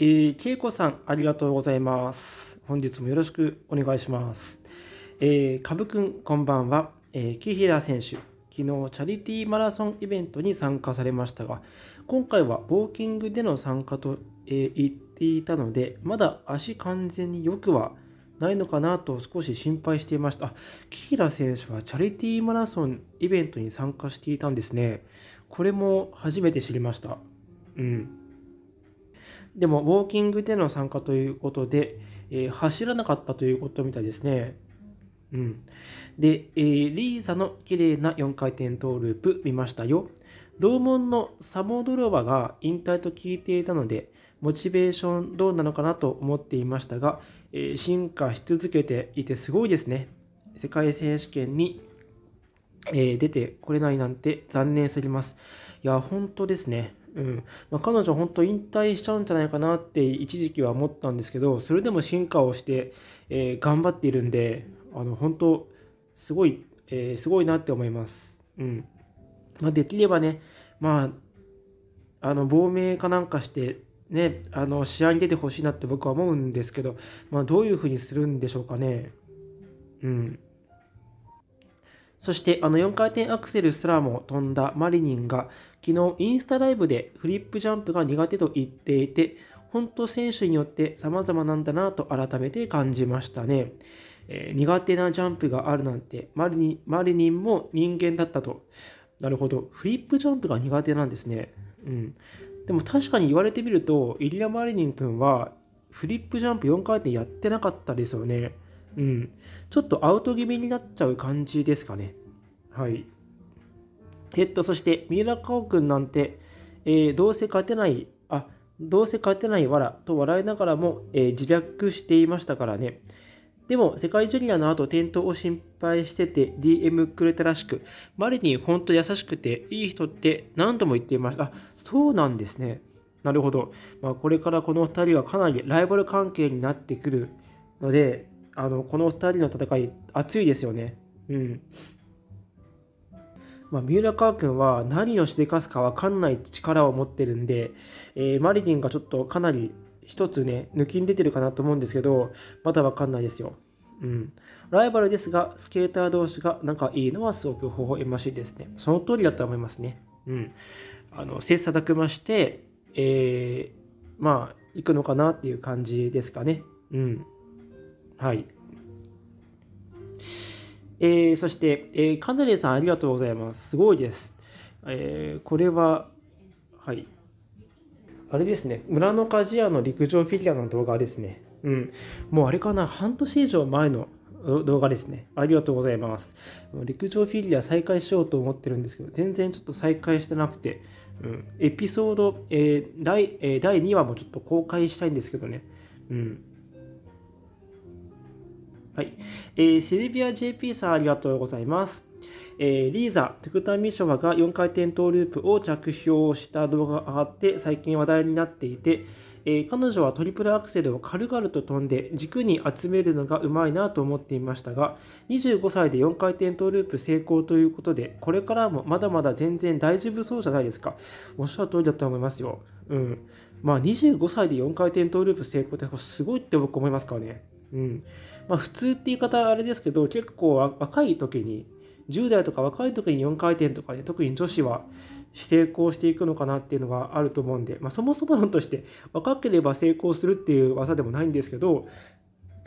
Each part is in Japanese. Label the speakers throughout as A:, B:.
A: えー、けいこさん、ありがとうございます。本日もよろしくお願いします。えー、かぶくん、こんばんは。えー、木平選手、昨日チャリティーマラソンイベントに参加されましたが、今回はウォーキングでの参加と、えー、言っていたので、まだ足完全によくはないのかなと少し心配していました。あ、木平選手はチャリティーマラソンイベントに参加していたんですね。これも初めて知りました。うん。でも、ウォーキングでの参加ということで、えー、走らなかったということみたいですね。うん。で、えー、リーザの綺麗な4回転トーループ見ましたよ。同門のサモドロワが引退と聞いていたので、モチベーションどうなのかなと思っていましたが、えー、進化し続けていてすごいですね。世界選手権に、えー、出てこれないなんて残念すぎます。いや、本当ですね。うんまあ、彼女本当引退しちゃうんじゃないかなって一時期は思ったんですけどそれでも進化をして、えー、頑張っているんであの本当すごい、えー、すごいなって思います、うんまあ、できればね、まあ、あの亡命かなんかしてね、あの試合に出てほしいなって僕は思うんですけど、まあ、どういうふうにするんでしょうかね。うんそしてあの4回転アクセルすらも飛んだマリニンが昨日インスタライブでフリップジャンプが苦手と言っていて本当選手によって様々なんだなと改めて感じましたね、えー、苦手なジャンプがあるなんてマリニマリニンも人間だったとなるほどフリップジャンプが苦手なんですねうんでも確かに言われてみるとイリア・マリニン君はフリップジャンプ4回転やってなかったですよねうん、ちょっとアウト気味になっちゃう感じですかね。はい。えっと、そして、三浦佳生君なんて、えー、どうせ勝てない、あ、どうせ勝てないわらと笑いながらも、えー、自虐していましたからね。でも、世界ジュニアの後、転倒を心配してて DM くれたらしく、マリにんと優しくていい人って何度も言っていました。あ、そうなんですね。なるほど。まあ、これからこの2人はかなりライバル関係になってくるので、あのこの2人の戦い熱いですよね。うんまあ、三浦川君は何をしでかすか分かんない力を持ってるんで、えー、マリリンがちょっとかなり一つね抜きに出てるかなと思うんですけどまだ分かんないですよ。うん、ライバルですがスケーター同士が仲いいのはすごく微笑ましいですね。その通りだと思いますね。うん、あの切磋琢磨して、えー、まあ行くのかなっていう感じですかね。うんはい。えー、そして、えー、カナレさんありがとうございます。すごいです。えー、これは、はい。あれですね、村の鍛冶屋の陸上フィギュアの動画ですね。うん。もうあれかな、半年以上前の動画ですね。ありがとうございます。陸上フィギュア再開しようと思ってるんですけど、全然ちょっと再開してなくて、うん、エピソード、えー、第えー、第2話もちょっと公開したいんですけどね。うん。はい。えー、シルビア JP さんありがとうございます。えー、リーザ、テクタミショワが4回転トーループを着氷した動画が上がって最近話題になっていて、えー、彼女はトリプルアクセルを軽々と飛んで軸に集めるのがうまいなと思っていましたが25歳で4回転トーループ成功ということでこれからもまだまだ全然大丈夫そうじゃないですかおっしゃる通りだと思いますようんまあ25歳で4回転トーループ成功ってすごいって僕思いますからねうんまあ、普通って言い方はあれですけど、結構若い時に、10代とか若い時に4回転とかね、特に女子は成功していくのかなっていうのがあると思うんで、まあ、そもそも論として若ければ成功するっていう技でもないんですけど、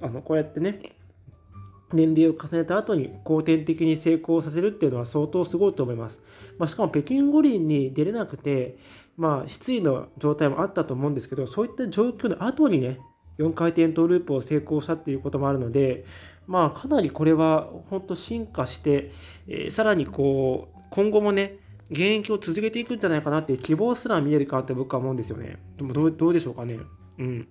A: あのこうやってね、年齢を重ねた後に後天的に成功させるっていうのは相当すごいと思います。まあ、しかも北京五輪に出れなくて、まあ、失意の状態もあったと思うんですけど、そういった状況の後にね、4回転トーループを成功したっていうこともあるので、まあ、かなりこれは本当進化して、えー、さらにこう今後もね現役を続けていくんじゃないかなっていう希望すら見えるかなって僕は思うんですよね。でもどうどうでしょうかね。うん。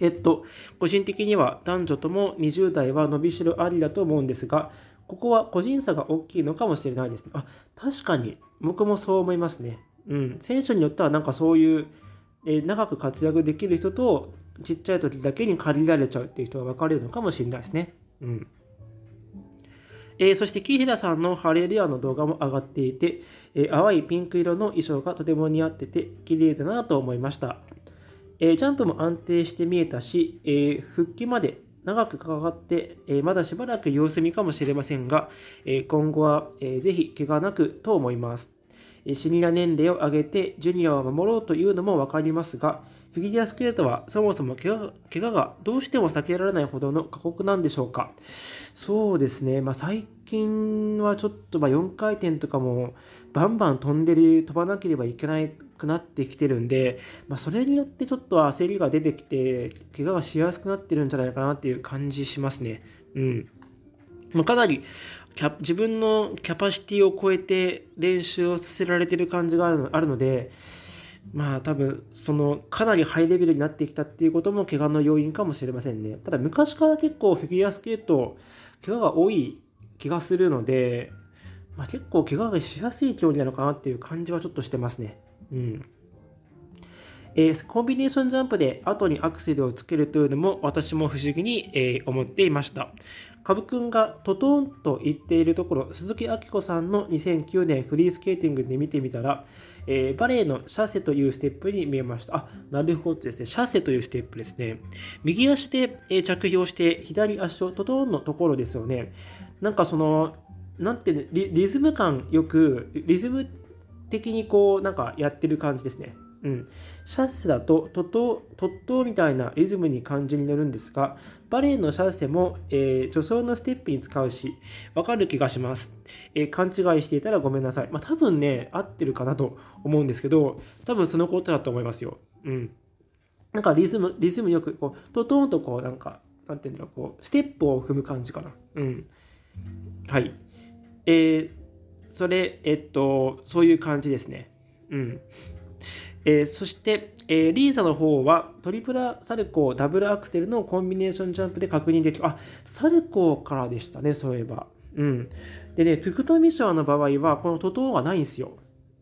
A: えっと、個人的には男女とも20代は伸びしろありだと思うんですが、ここは個人差が大きいのかもしれないですね。あ、確かに、僕もそう思いますね。うん、選手によってはなんかそういう、えー、長く活躍できる人とちっちゃい時だけに限られちゃうっていう人は分かれるのかもしれないですね。うん。えー、そして木平さんのハレルヤの動画も上がっていて、えー、淡いピンク色の衣装がとても似合ってて綺麗だなと思いました、えー、ジャンプも安定して見えたし、え復帰まで長くかかって、えまだしばらく様子見かもしれませんが、え今後は、えー、ぜひ怪我なくと思いますシニア年齢を上げてジュニアを守ろうというのも分かりますが、フィギュアスケートはそもそも怪我怪我がどうしても避けられないほどの過酷なんでしょうかそうですね、まあ、最近はちょっとま4回転とかもバンバン飛んでる飛ばなければいけなくなってきてるんで、まあ、それによってちょっと焦りが出てきて怪我がしやすくなってるんじゃないかなっていう感じしますね。うんまあ、かなりキャ自分のキャパシティを超えて練習をさせられてる感じがあるのあるので、まあ多分そのかなりハイレベルになってきたっていうことも怪我の要因かもしれませんね。ただ昔から結構フィギュアスケート怪我が多い気がするので、まあ、結構怪我がしやすい競技なのかなっていう感じはちょっとしてますね。うん。えー、コンビネーションジャンプで後にアクセルをつけるというのも私も不思議に、えー、思っていました。カブくんがトトーンと言っているところ、鈴木明子さんの2009年フリースケーティングで見てみたら、えー、バレエのシャセというステップに見えました。あ、なるほどですね。シャセというステップですね。右足で、え着氷して、左足をトトンのところですよね。なんかその、なんていうリリズム感よく、リズム的にこう、なんかやってる感じですね。うん。シャッセだとトトトットみたいなリズムに感じになるんですが、バレエのシャッセも、えー、助走のステップに使うし、わかる気がします、えー、勘違いしていたらごめんなさい。まあ、多分ね、合ってるかなと思うんですけど、多分そのことだと思いますよ。うん。なんかリズム、リズムよく、こう、トトンとこう、なんか、なんていうんだろう、こう、ステップを踏む感じかな。うん。はい。えー、それ、えっと、そういう感じですね。うん。えー、そして、えー、リーザの方はトリプルサルコーダブルアクセルのコンビネーションジャンプで確認できるあサルコーからでしたねそういえばうんでねトゥクトミショアの場合はこのトトがないんですよ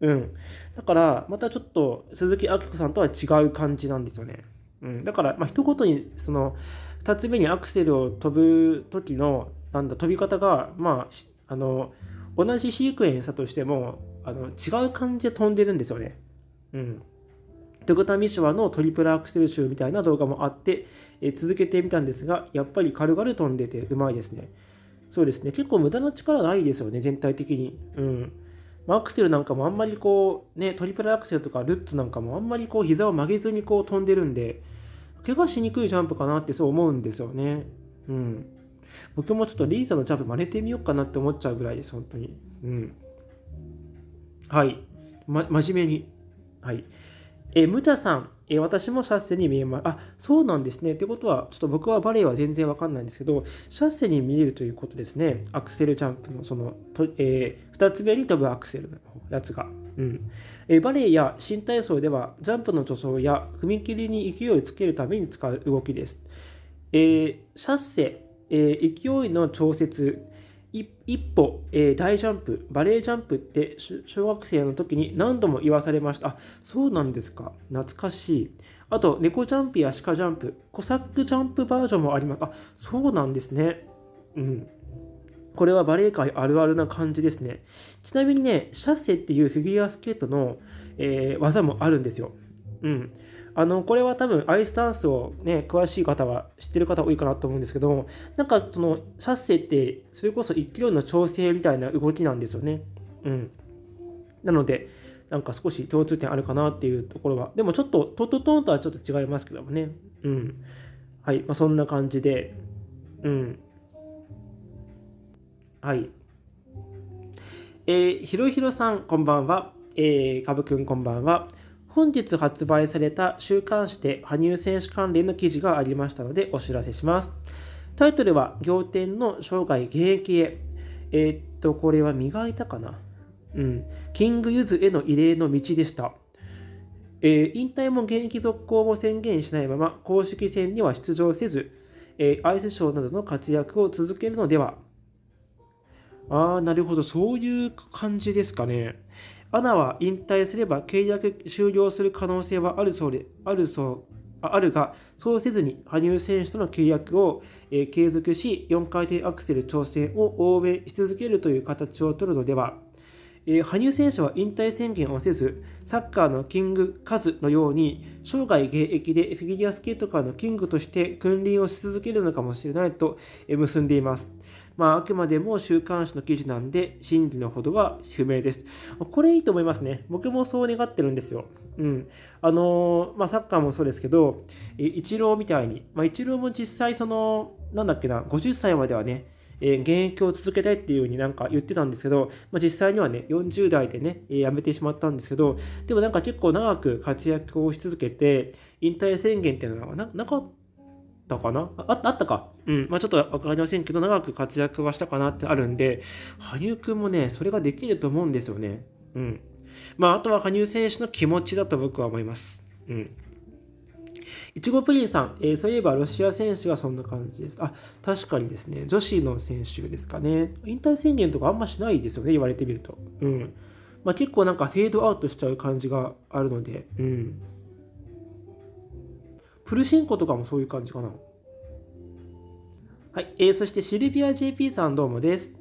A: うんだからまたちょっと鈴木明子さんとは違う感じなんですよねうん、だから、まあ、一言にその2つ目にアクセルを飛ぶ時のなんだ飛び方が、まあ、あの同じシークエンスだとしてもあの違う感じで飛んでるんですよね。うん、トグタミシワのトリプルアクセル集みたいな動画もあって、え続けてみたんですが、やっぱり軽々飛んでてうまいですね。そうですね、結構無駄な力ないですよね、全体的に。うん。まアクセルなんかもあんまりこう、ね、トリプルアクセルとかルッツなんかもあんまりこう膝を曲げずにこう飛んでるんで、怪我しにくいジャンプかなってそう思うんですよね。うん。僕もちょっとリーザのジャンプ真似てみようかなって思っちゃうぐらいです、本当に。うん。はい。ま、真面目に。はい。えむちゃさん、え私もシャッセに見えます。あ、そうなんですね。ってことは、ちょっと僕はバレエは全然わかんないんですけど、シャッセに見えるということですね。アクセルジャンプの、その、とえー、2つ目に飛ぶアクセルのやつが。うん。えバレエや新体操では、ジャンプの助走や踏切に勢いをつけるために使う動きです。えー、シャッセ、え勢いの調節、一歩、えー、大ジャンプ、バレージャンプって小学生の時に何度も言わされました。あ、そうなんですか。懐かしい。あと、猫ジャンプや鹿ジャンプ、コサックジャンプバージョンもあります。あ、そうなんですね。うん。これはバレエ界あるあるな感じですね。ちなみにね、シャッセっていうフィギュアスケートの、えー、技もあるんですよ。うん。あのこれは多分アイスダンスを、ね、詳しい方は知ってる方多いかなと思うんですけどなんかそのシャッセってそれこそ1キロの調整みたいな動きなんですよね。うん、なのでなんか少し共通点あるかなっていうところはでもちょっとトトトンとはちょっと違いますけどもね。うんはいまあ、そんな感じで、うん、はい。えー、ひろひろさん、こんばんは。えー、かぶくん、こんばんは。本日発売された週刊誌で羽生選手関連の記事がありましたのでお知らせします。タイトルは、仰天の生涯現役へ。えー、っと、これは磨いたかなうん。キングユズへの異例の道でした。えー、引退も現役続行も宣言しないまま、公式戦には出場せず、えー、アイスショーなどの活躍を続けるのではああ、なるほど、そういう感じですかね。アナは引退すれば契約終了する可能性はあるそうで、あるそうあるが、そうせずに羽生選手との契約を、え継続し、4回転アクセル挑戦を応援し続けるという形を取るのでは、え羽生選手は引退宣言をせず、サッカーのキングカズのように、生涯現役でフィギュアスケート界のキングとして君臨をし続けるのかもしれないと、え結んでいます。まあ、あくまでも週刊誌の記事なんで、真偽のほどは不明です。これいいと思いますね。僕もそう願ってるんですよ。うん。あのー、まあ、サッカーもそうですけど、イチローみたいに、まあ、イチローも実際その、なんだっけな、50歳まではね、え現役を続けたいっていううになんか言ってたんですけど、まあ、実際にはね、40代でね、え辞めてしまったんですけど、でもなんか結構長く活躍をし続けて、引退宣言っていうのはなかったかなあったか。うん。まあ、ちょっとわかりませんけど、長く活躍はしたかなってあるんで、羽生くんもね、それができると思うんですよね。うん。まあ、あとは羽生選手の気持ちだと僕は思います。うん。いちごプリンさん、えー、そういえばロシア選手はそんな感じです。あ、確かにですね、女子の選手ですかね。引退宣言とかあんましないですよね、言われてみると。うん。まあ、結構なんかフェードアウトしちゃう感じがあるので、うん。プルシンコとかもそういう感じかな。はい、えー、そしてシルビア JP さんどうもです。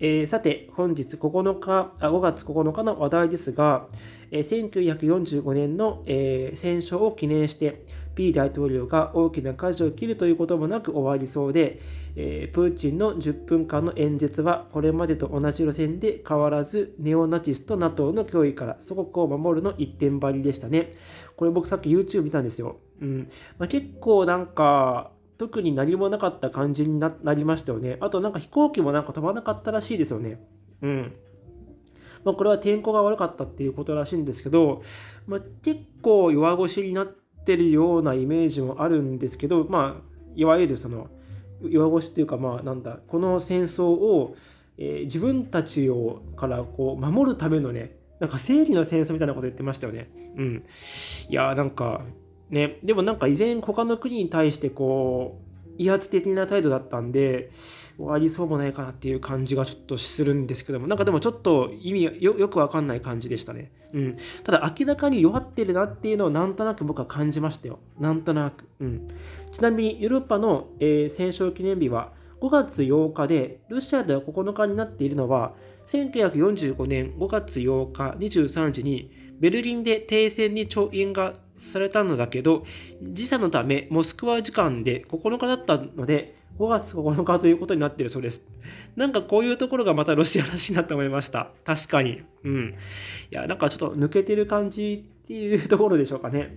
A: えー、さて、本日9日あ、5月9日の話題ですが、えー、1945年の、えー、戦勝を記念して、P 大統領が大きな舵を切るということもなく終わりそうで、えー、プーチンの10分間の演説はこれまでと同じ路線で変わらず、ネオナチスと NATO の脅威から祖国を守るの一点張りでしたね。これ僕さっき YouTube 見たんですよ。うんまあ、結構なんか、特に何もなかった感じになりましたよね。あとなんか飛行機もなんか飛ばなかったらしいですよね。うん。まあ、これは天候が悪かったっていうことらしいんですけど、まあ、結構弱腰になってるようなイメージもあるんですけど、まあ、いわゆるその弱腰っていうかまあなんだこの戦争を、えー、自分たちをからこう守るためのねなんか正義の戦争みたいなこと言ってましたよね。うん。いやーなんか、ね、でもなんか依然他の国に対してこう、威圧的な態度だったんで、終わりそうもないかなっていう感じがちょっとするんですけども、なんかでもちょっと意味よよくわかんない感じでしたね。うん。ただ明らかに弱ってるなっていうのをなんとなく僕は感じましたよ。なんとなく。うん。ちなみにヨーロッパの、えー、戦勝記念日は5月8日で、ロシアでは9日になっているのは、1945年5月8日23時にベルリンで停戦に調印がされたのだけど時差のためモスクワ時間で9日だったので5月9日ということになっているそうです。なんかこういうところがまたロシアらしいなと思いました。確かに。うん。いや、なんかちょっと抜けてる感じっていうところでしょうかね。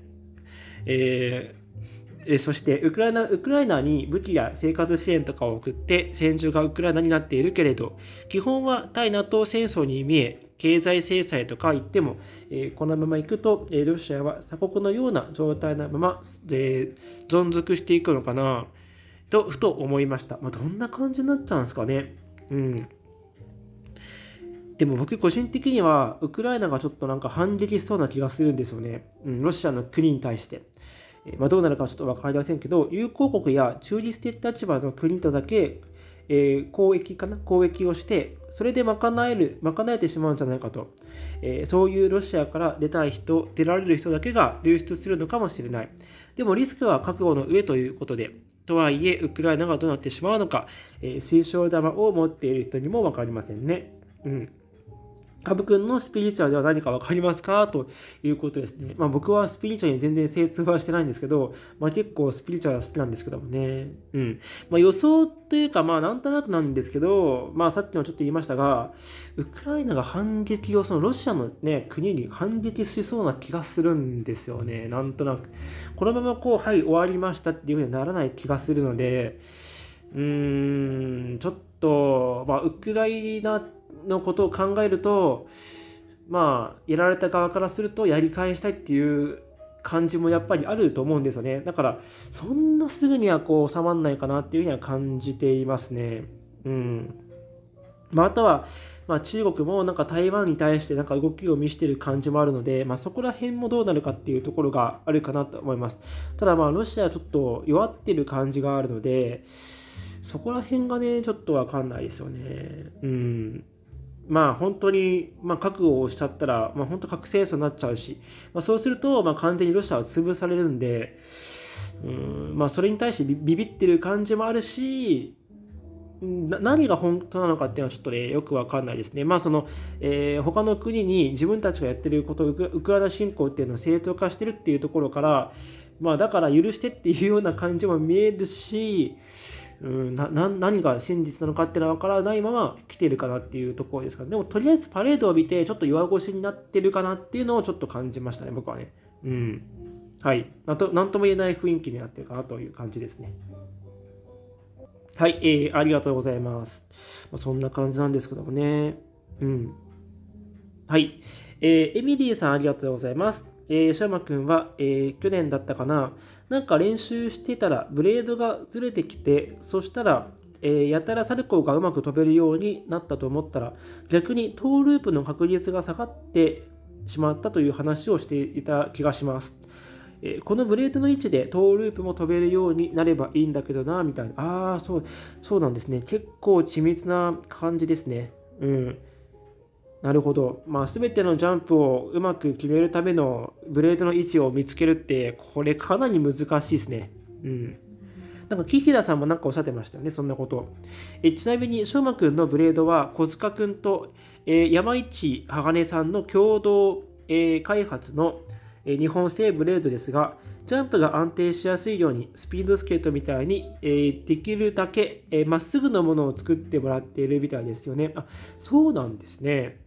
A: えーえそしてウクライナウクライナに武器や生活支援とかを送って戦場がウクライナになっているけれど基本は対 NATO 戦争に見え経済制裁とか言っても、えこのままいくと、えロシアは鎖国のような状態のまま、え存続していくのかなとふと思いました、まあ、どんな感じになっちゃうんですかねうんでも僕個人的にはウクライナがちょっとなんか反撃しそうな気がするんですよね、うん、ロシアの国に対してまあ、どうなるかちょっと分かりませんけど、友好国や中立的立場の国とだけ、えー、交易かな交易をして、それで賄える、賄えてしまうんじゃないかと、えー、そういうロシアから出たい人、出られる人だけが流出するのかもしれない。でもリスクは覚悟の上ということで、とはいえ、ウクライナがどうなってしまうのか、えー、推玉を持っている人にも分かりませんね。うん。カブくんのスピリチュアルでは何か分かりますかということですね。まあ僕はスピリチュアルに全然精通はしてないんですけど、まあ結構スピリチュアル好きなんですけどもね。うん。まあ予想というかまあなんとなくなんですけど、まあさっきもちょっと言いましたが、ウクライナが反撃を、そのロシアのね、国に反撃しそうな気がするんですよね。なんとなく。このままこう、はい、終わりましたっていうふうにならない気がするので、うーん、ちょっと、まあウクライナって、のことを考えるとまあやられた側からするとやり返したいっていう感じもやっぱりあると思うんですよねだからそんなすぐにはこう収まらないかなっていうふうには感じていますねうんまあ、あとは、まあ、中国もなんか台湾に対してなんか動きを見せてる感じもあるので、まあ、そこら辺もどうなるかっていうところがあるかなと思いますただまあロシアはちょっと弱ってる感じがあるのでそこら辺がねちょっとわかんないですよねうんまあ本当に、まあ、覚悟をしちゃったら、まあ、本当核戦争になっちゃうし、まあ、そうすると、まあ、完全にロシアは潰されるんで、うんまあ、それに対してビビってる感じもあるし、何が本当なのかっていうのはちょっとね、よくわかんないですね。まあその、えー、他の国に自分たちがやってることウク、ウクライナ侵攻っていうのを正当化してるっていうところから、まあだから許してっていうような感じも見えるし、うんな何が真実なのかっていうのは分からないまま来てるかなっていうところですから、でもとりあえずパレードを見てちょっと弱腰になってるかなっていうのをちょっと感じましたね僕はねうんはいなんと何とも言えない雰囲気になってるかなという感じですねはい、えー、ありがとうございます、まあ、そんな感じなんですけどもねうんはいえー、エミリーさんありがとうございます。えー、シャーマ君は、えー、去年だったかな、なんか練習してたらブレードがずれてきてそしたらえー、やたらサルコーがうまく飛べるようになったと思ったら逆にトーループの確率が下がってしまったという話をしていた気がします。えー、このブレードの位置でトーループも飛べるようになればいいんだけどな、みたいな。ああ、そう、そうなんですね。結構緻密な感じですね。うん。なるほど、まあ、全てのジャンプをうまく決めるためのブレードの位置を見つけるってこれかなり難しいですねうんなんか紀平さんも何かおっしゃってましたよねそんなことえちなみにしょうまくんのブレードは小塚くんと、えー、山市鋼さんの共同、えー、開発の、えー、日本製ブレードですがジャンプが安定しやすいようにスピードスケートみたいに、えー、できるだけま、えー、っすぐのものを作ってもらっているみたいですよねあそうなんですね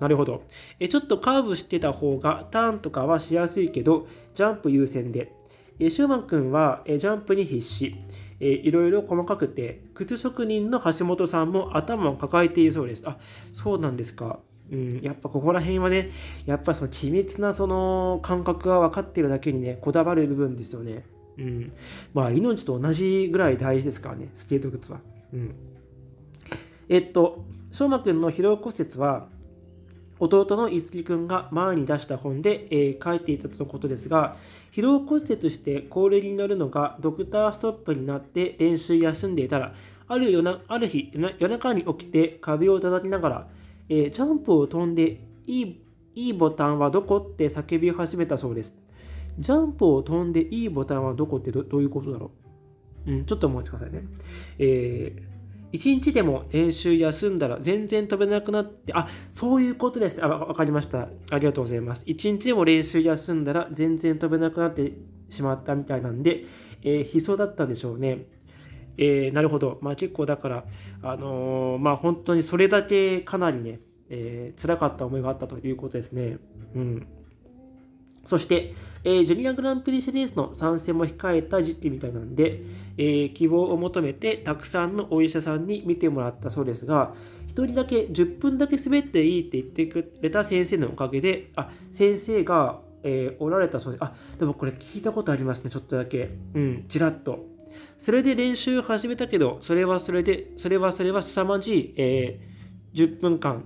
A: なるほど。えちょっとカーブしてた方がターンとかはしやすいけど、ジャンプ優先で。えシューマン君はえジャンプに必死。えいろいろ細かくて、靴職人の橋本さんも頭を抱えているそうです。あ、そうなんですか。うん、やっぱここら辺はね、やっぱその緻密なその感覚が分かっているだけにね、こだわる部分ですよね。うん。まあ命と同じぐらい大事ですからね、スケート靴は。うん。えっと、シューマくんの疲労骨折は、弟の樹くんが前に出した本で、えー、書いていたとのことですが疲労骨折して高齢に乗るのがドクターストップになって練習休んでいたらある夜なある日夜中に起きて壁を叩きながら、えー、ジャンプを飛んでいいいいボタンはどこって叫び始めたそうですジャンプを飛んでいいボタンはどこってどういうことだろう、うん、ちょっと思ってくださいね、えー一日でも練習休んだら全然飛べなくなって、あ、そういうことですあ、わかりました。ありがとうございます。一日でも練習休んだら全然飛べなくなってしまったみたいなんで、えー、悲壮だったんでしょうね。えー、なるほど。まあ結構だから、あのー、まあ本当にそれだけかなりね、えー、辛かった思いがあったということですね。うん。そして、えー、ジュニアグランプリシリーズの参戦も控えた時期みたいなんで、えー、希望を求めてたくさんのお医者さんに見てもらったそうですが、1人だけ10分だけ滑っていいって言ってくれた先生のおかげで、あ、先生が、えー、おられたそうで、あ、でもこれ聞いたことありますね、ちょっとだけ。うん、ちらっと。それで練習始めたけど、それはそれで、それはそれは凄まじい、えー、10分間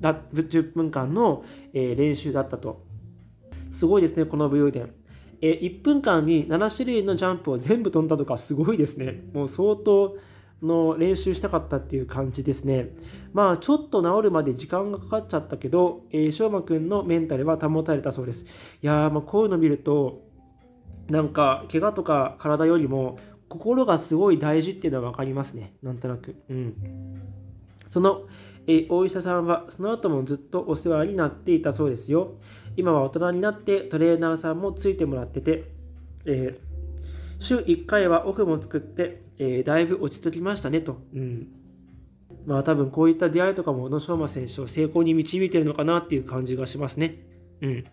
A: だ、10分間の、えー、練習だったと。すごいですね、この武勇伝。え1分間に7種類のジャンプを全部飛んだとか、すごいですね。もう相当の練習したかったっていう感じですね。まあ、ちょっと治るまで時間がかかっちゃったけど、えしょうまくんのメンタルは保たれたそうです。いやー、まあ、こういうの見ると、なんか、怪我とか体よりも、心がすごい大事っていうのは分かりますね。なんとなく。うん。その、えお医者さんは、その後もずっとお世話になっていたそうですよ。今は大人になってトレーナーさんもついてもらってて、えー、週1回は奥も作って、えー、だいぶ落ち着きましたねと。うんまあ多分こういった出会いとかも宇野昌磨選手を成功に導いてるのかなっていう感じがしますね。うん、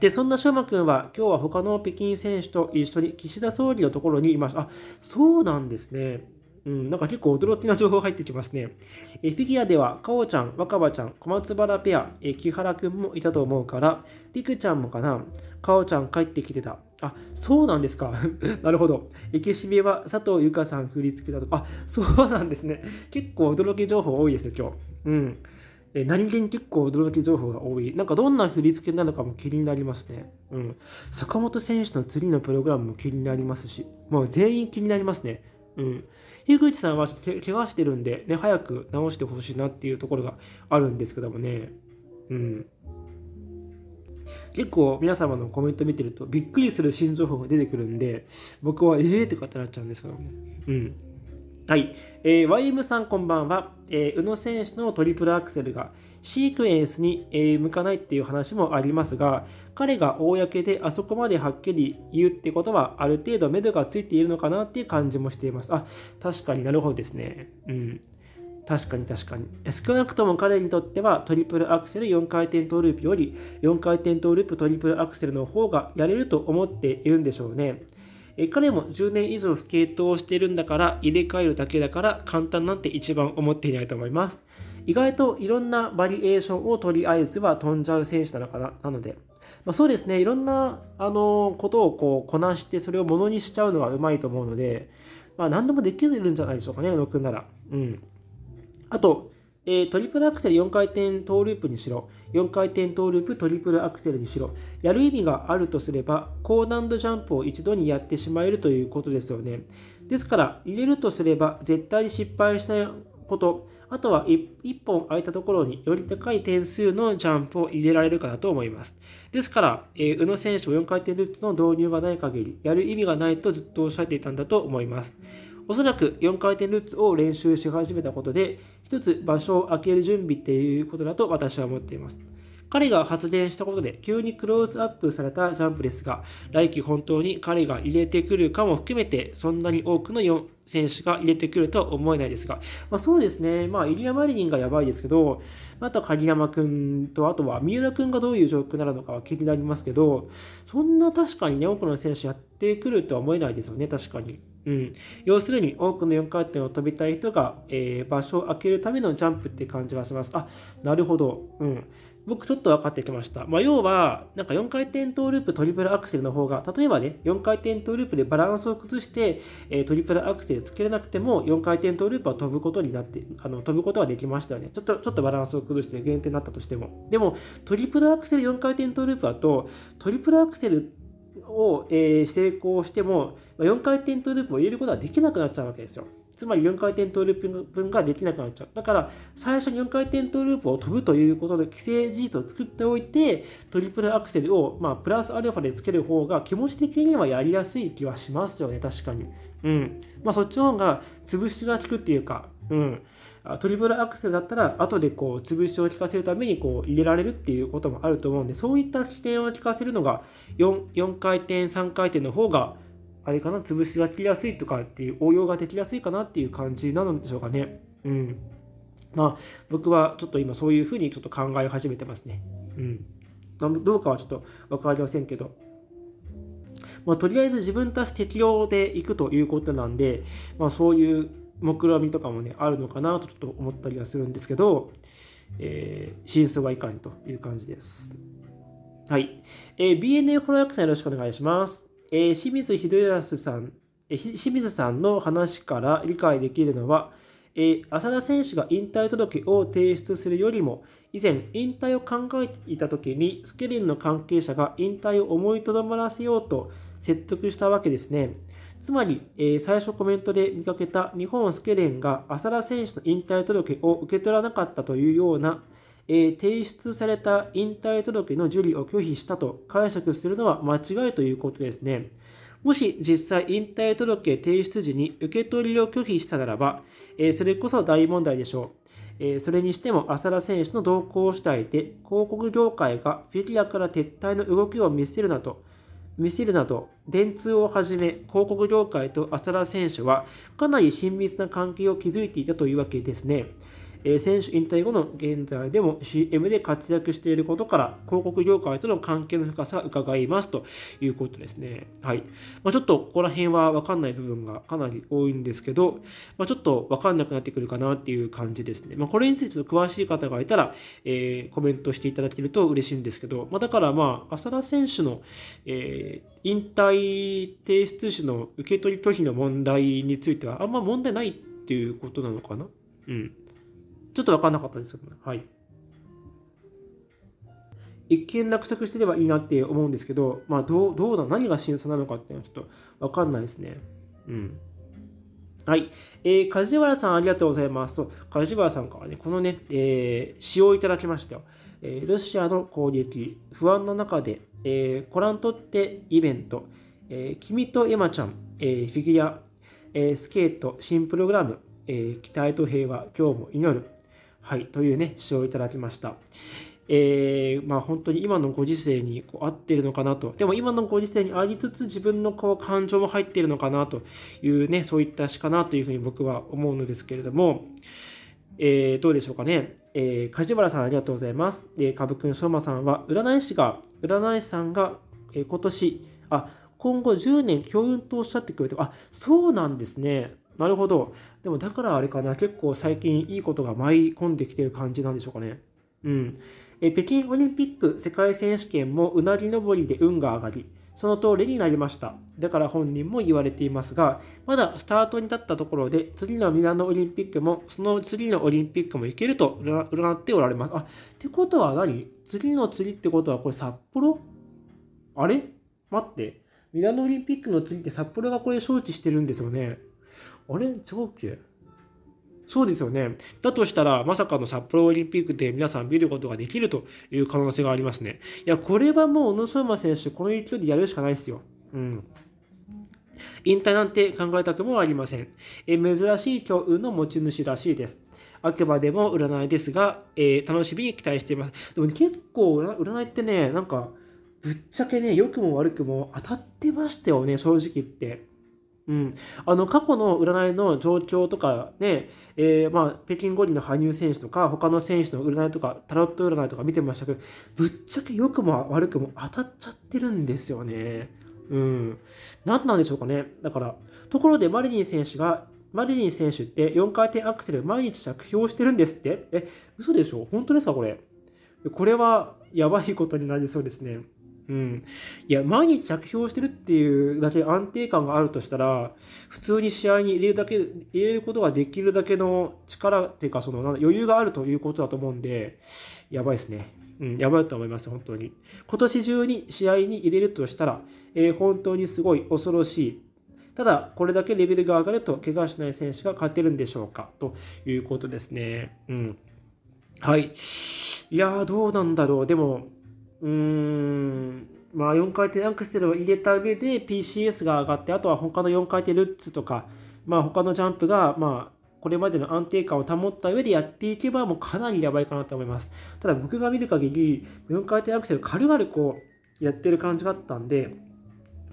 A: で、そんな翔馬君は、今日は他の北京選手と一緒に岸田総理のところにいました。あ、そうなんですね。うん、なんか結構驚きな情報入ってきますね。えフィギュアでは、かおちゃん、若葉ちゃん、小松原ペア、え木原くんもいたと思うから、りくちゃんもかな、かおちゃん帰ってきてた。あ、そうなんですか。なるほど。池けしめは佐藤由香さん振り付けだと。か、あ、そうなんですね。結構驚き情報多いですね、今日。うん。え何気に結構驚き情報が多い。なんかどんな振り付けなのかも気になりますね。うん。坂本選手の次のプログラムも気になりますし、もう全員気になりますね。うん、樋口さんはけ怪我してるんで、ね、早く治してほしいなっていうところがあるんですけどもね、うん、結構皆様のコメント見てるとびっくりする新情報が出てくるんで僕はええー、って方になっちゃうんですけどもうんはい、えー、YM さんこんばんは、えー、宇野選手のトリプルアクセルがシークエンスに向かないっていう話もありますが彼が公であそこまではっきり言うってことはある程度目処がついているのかなっていう感じもしていますあ確かになるほどですねうん確かに確かに少なくとも彼にとってはトリプルアクセル4回転トーループより4回転トーループトリプルアクセルの方がやれると思っているんでしょうねえ彼も10年以上スケートをしてるんだから入れ替えるだけだから簡単なんて一番思っていないと思います意外といろんなバリエーションをとりあえずは飛んじゃう選手なのかななので、まあ、そうですねいろんなあのことをこうこなしてそれをものにしちゃうのはうまいと思うので、まあ、何でもできるんじゃないでしょうかね宇野君なら。うん、あとえー、トリプルアクセル4回転トーループにしろ、4回転トーループトリプルアクセルにしろ、やる意味があるとすれば、高難度ジャンプを一度にやってしまえるということですよね。ですから、入れるとすれば、絶対に失敗しないこと、あとは 1, 本空いたところにより高い点数のジャンプを入れられるかなと思います。ですから、えー、宇野選手も4回転ルッツの導入がない限り、やる意味がないとずっとおっしゃっていたんだと思います。おそらく4回転ルッツを練習し始めたことで、一つ場所を空ける準備っていうことだと私は思っています。彼が発言したことで急にクローズアップされたジャンプですが、来季本当に彼が入れてくるかも含めて、そんなに多くの4選手が入れてくるとは思えないですが、まあ、そうですね、まあ、イリア・マリニンがやばいですけど、あと鍵山君と、あとは三浦君がどういう状況なのかは気になりますけど、そんな確かにね、多くの選手やってくるとは思えないですよね、確かに。うん、要するに多くの4回転を飛びたい人が、えー、場所を空けるためのジャンプって感じがします。あなるほど。うん僕ちょっと分かってきました。まあ、要は、なんか4回転トーループ、トリプルアクセルの方が、例えばね、4回転トーループでバランスを崩して、えー、トリプルアクセルつけれなくても、4回転トーループは飛ぶことになって、あの飛ぶことはできましたよね。ちょっと、ちょっとバランスを崩して減点になったとしても。でも、トリプルアクセル4回転トーループだと、トリプルアクセルを、えー、成功しても、4回転トーループを入れることはできなくなっちゃうわけですよ。つまり4回転トーループ分ができなくなっちゃう。だから、最初に4回転トーループを飛ぶということで、規制事実を作っておいて、トリプルアクセルを、まあ、プラスアルファでつける方が、気持ち的にはやりやすい気はしますよね、確かに。うん。まあ、そっちの方が、潰しが効くっていうか、うん。トリプルアクセルだったら後でこう潰しを効かせるためにこう入れられるっていうこともあると思うんでそういった起点を効かせるのが 4, 4回転3回転の方があれかな潰しが切りやすいとかっていう応用ができやすいかなっていう感じなのでしょうかね。うんまあ、僕はちょっと今そういうふうにちょっと考え始めてますね。うん、どうかはちょっと分かりませんけど。まあ、とりあえず自分たち適用でいくということなんで、まあ、そういう目論みとかもねあるのかなとちょっと思ったりはするんですけど、えー、真相はいかんという感じです。はい。えー、BNA フォローアクさんよろしくお願いします。えー、清水秀康さん、えー、清水さんの話から理解できるのは、えー、浅田選手が引退届を提出するよりも、以前、引退を考えていた時に、スケリンの関係者が引退を思いとどまらせようと説得したわけですね。つまり、えー、最初コメントで見かけた日本スケレンが浅田選手の引退届を受け取らなかったというようなえ提出された引退届の受理を拒否したと解釈するのは間違いということですね。もし実際引退届提出時に受け取りを拒否したならば、えそれこそ大問題でしょう。えそれにしても浅田選手の動向主体で広告業界がフィギュアから撤退の動きを見せるなと、見せるなど、電通をはじめ広告業界と浅田選手はかなり親密な関係を築いていたというわけですね。え選手引退後の現在でも CM で活躍していることから広告業界との関係の深さを伺いますということですね。はいまあ、ちょっとここら辺は分かんない部分がかなり多いんですけど、まあ、ちょっと分かんなくなってくるかなっていう感じですね。まあ、これについて詳しい方がいたら、えー、コメントしていただけると嬉しいんですけど、まだからまあ浅田選手の、えー、引退提出時の受け取り拒否の問題についてはあんま問題ないっていうことなのかな。うんちょっと分かんなかったですよね。はい。一見落着してればいいなって思うんですけど、まあ、どう、どうだ、何が審査なのかっていうのはちょっと分かんないですね。うん。はい。えー、梶原さん、ありがとうございます。と、梶原さんからね、このね、えー、使をいただきましたよ。えー、ロシアの攻撃、不安の中で、えー、コラントってイベント、えー、君とエマちゃん、えー、フィギュア、えー、スケート、新プログラム、えー、期待と平和、今日も祈る、はい、というね、主張をいただきました。えー、まあ、本当に今のご時世にこう合っているのかなと。でも今のご時世にありつつ自分のこう感情も入っているのかなというね、そういった詩かなというふうに僕は思うのですけれども、えー、どうでしょうかね。えー、梶原さんありがとうございます。で、かぶくん、しょさんは、占い師が、占い師さんが、え今年、あ、今後10年教運とおっしゃってくれて、あ、そうなんですね。なるほど。でもだからあれかな、結構最近いいことが舞い込んできてる感じなんでしょうかね。うん。え北京オリンピック世界選手権もうなぎ登りで運が上がり、その通りになりました。だから本人も言われていますが、まだスタートに立ったところで、次のミラノオリンピックも、その次のオリンピックも行けると占っておられます。あ、ってことは何次の次ってことはこれ札幌あれ待って。ミラノオリンピックの次って札幌がこれ招致してるんですよね。あれ違うっけそうですよね。だとしたら、まさかの札幌オリンピックで皆さん見ることができるという可能性がありますね。いや、これはもう小野昌馬選手、この勢いでやるしかないですよ。うん。引退なんて考えたくもありません。え珍しい強運の持ち主らしいです。あくまでも占いですが、えー、楽しみに期待しています。でも、ね、結構占いってね、なんか、ぶっちゃけね、良くも悪くも当たってましたよね、正直言って。うん、あの過去の占いの状況とかね、えー、まあ、北京五輪の羽生選手とか他の選手の占いとかタロット占いとか見てましたけどぶっちゃけ良くも悪くも当たっちゃってるんですよね。うん、何なんでしょうかね。だからところでマリニン選手がマリニン選手って4回転アクセル毎日着氷してるんですってえ嘘でしょ本当ですかこれ。これはやばいことになりそうですね。うん、いや毎日着氷してるっていうだけ安定感があるとしたら普通に試合に入れるだけ入れることができるだけの力っていうかその余裕があるということだと思うんでやばいですね、うん、やばいと思います本当に今年中に試合に入れるとしたら、えー、本当にすごい恐ろしいただこれだけレベルが上がると怪我しない選手が勝てるんでしょうかということですねうんはいいやどうなんだろうでもうーんまあ4回転アクセルを入れた上で PCS が上がってあとは他の4回転ルッツとか、まあ、他のジャンプがまあこれまでの安定感を保った上でやっていけばもうかなりやばいかなと思いますただ僕が見る限り4回転アクセル軽々こうやってる感じがあったんで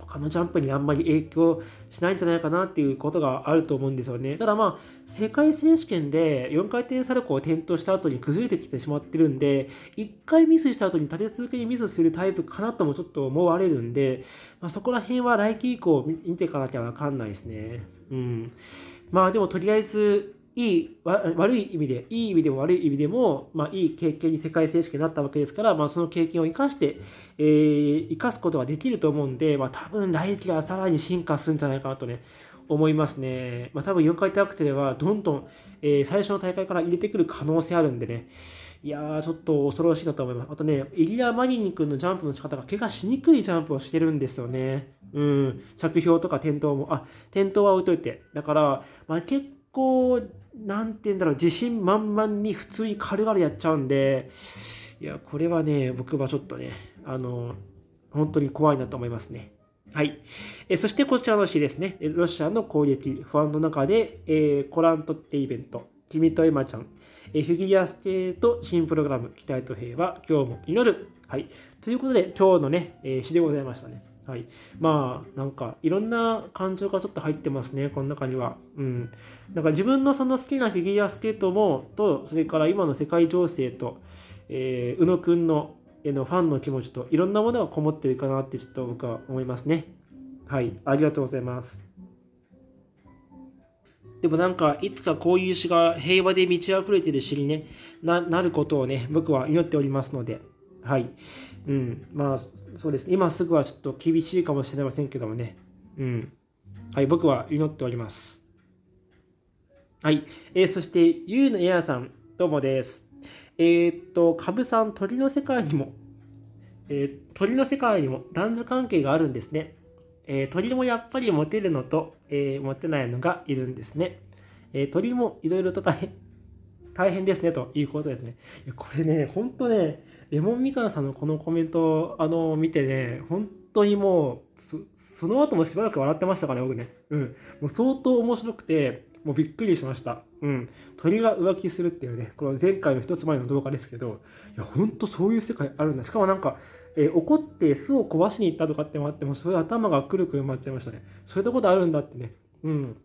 A: 他のジャンプにあんまり影響しないんじゃないかなっていうことがあると思うんですよね。ただまあ、世界選手権で4回転サルコーを転倒した後に崩れてきてしまってるんで、1回ミスした後に立て続けにミスするタイプかなともちょっと思われるんで、まあ、そこら辺は来季以降見ていかなきゃわかんないですね。うん。まあでもとりあえず、いい悪い意味でいい意味でも悪い意味でも、まあ、いい経験に世界選手権になったわけですから、まあ、その経験を生かして、えー、生かすことができると思うんで、まあ、多分来月はさらに進化するんじゃないかなとね思いますね、まあ、多分4回転アクテルはどんどん、えー、最初の大会から入れてくる可能性あるんでねいやーちょっと恐ろしいなと思います。あとね、イリア・マリニ君のジャンプの仕方が怪我しにくいジャンプをしてるんですよね。うん、着氷とか転倒も、あ、転倒は置いといて。だから、まあ、結構、何て言うんだろう自信満々に普通に軽々やっちゃうんでいやこれはね僕はちょっとねあの本当に怖いなと思いますね。はい。えそしてこちらの詩ですね。ロシアの攻撃、不安の中で、えー、コラントってイベント、君とエマちゃん、えフィギュアスケート新プログラム、期待と平和、今日も祈る。はい。ということで、今日のね、えー、詩でございましたね。はい、まあなんかいろんな感情がちょっと入ってますねこの中には。うん、なんか自分のその好きなフィギュアスケートもとそれから今の世界情勢と、えー、宇野くんのへのファンの気持ちといろんなものがこもってるかなってちょっと僕は思いますね。はいありがとうございます。でもなんかいつかこういう詩が平和で満ち溢れてる詩に、ね、ななることをね僕は祈っておりますので。はいうん、まあそうですね、今すぐはちょっと厳しいかもしれませんけどもね、うん。はい、僕は祈っております。はい、えー、そして、ゆうのエアさん、どうもです。えー、っと、かぶさん、鳥の世界にも、えー、鳥の世界にも男女関係があるんですね。えー、鳥もやっぱりモテるのと、えモテないのがいるんですね。え鳥もいろいろと大変、大変ですねということですね。これね、ほんとね、レモンみかんさんのこのコメントあの見てね本当にもうその後もしばらく笑ってましたからね僕ねうんもう相当面白くてもうびっくりしましたうん鳥が浮気するっていうねこの前回の一つ前の動画ですけどいや本当そういう世界あるんだしかもなんか、えー、怒って巣を壊しに行ったとかってもあってもそれ頭がくるくる回っちゃいましたねそういったことあるんだってねうん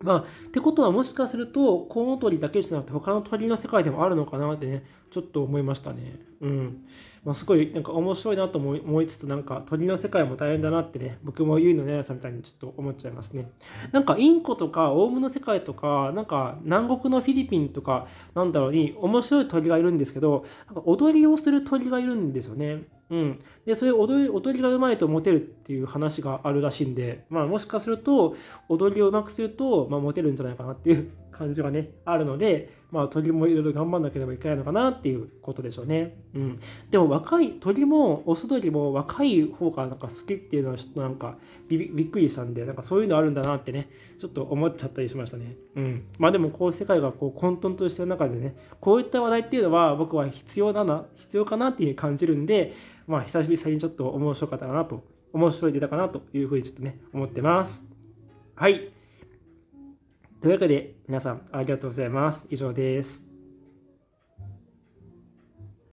A: まあ、ってことはもしかするとコウノトリだけじゃなくて他の鳥の世界でもあるのかなってねちょっと思いましたね。うんまあ、すごいなんか面白いなと思いつつなんか鳥の世界も大変だなってね僕もゆいのねやさんみたいにちょっと思っちゃいますね。なんかインコとかオウムの世界とかなんか南国のフィリピンとかなんだろうに面白い鳥がいるんですけどなんか踊りをする鳥がいるんですよね。うん、でそういう踊り踊りがうまいとモテるっていう話があるらしいんで、まあ、もしかすると踊りをうまくすると、まあ、モテるんじゃないかなっていう感じがねあるので、まあ、鳥もいろいろ頑張んなければいけないのかなっていうことでしょうね。うん、でも若い鳥もオス鳥も若い方がなんか好きっていうのはちょっとなんかびっくりしたんでなんかそういうのあるんだなってねちょっと思っちゃったりしましたね。うん、まあでもこう世界がこう混沌としてる中でねこういった話題っていうのは僕は必要だな必要かなっていう感じるんで、まあ、久しぶりにちょっと面白かったかなと面白い出タかなというふうにちょっとね思ってます。はいというわけで皆さんありがとうございます。以上です。